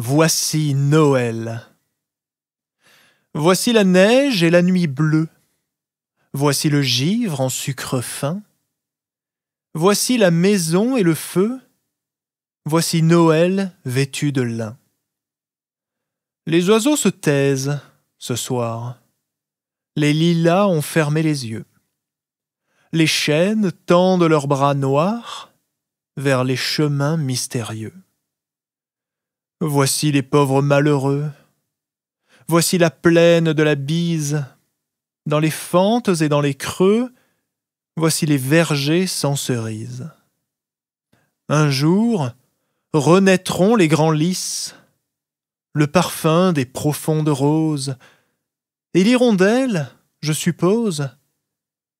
Voici Noël. Voici la neige et la nuit bleue. Voici le givre en sucre fin. Voici la maison et le feu. Voici Noël vêtu de lin. Les oiseaux se taisent ce soir. Les lilas ont fermé les yeux. Les chênes tendent leurs bras noirs vers les chemins mystérieux. Voici les pauvres malheureux. Voici la plaine de la bise. Dans les fentes et dans les creux, voici les vergers sans cerises. Un jour, renaîtront les grands lys, le parfum des profondes roses, et l'hirondelle, je suppose,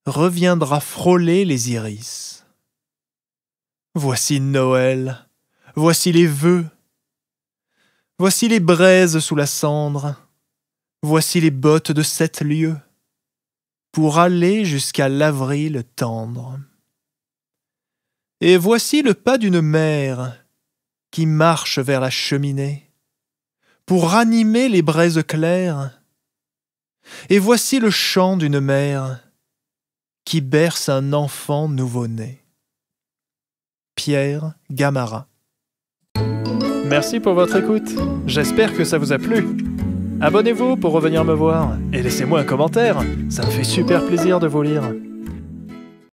reviendra frôler les iris. Voici Noël, voici les vœux, Voici les braises sous la cendre, voici les bottes de sept lieues, pour aller jusqu'à l'avril tendre. Et voici le pas d'une mère qui marche vers la cheminée, pour ranimer les braises claires. Et voici le chant d'une mère qui berce un enfant nouveau-né. Pierre Gamara Merci pour votre écoute. J'espère que ça vous a plu. Abonnez-vous pour revenir me voir et laissez-moi un commentaire. Ça me fait super plaisir de vous lire.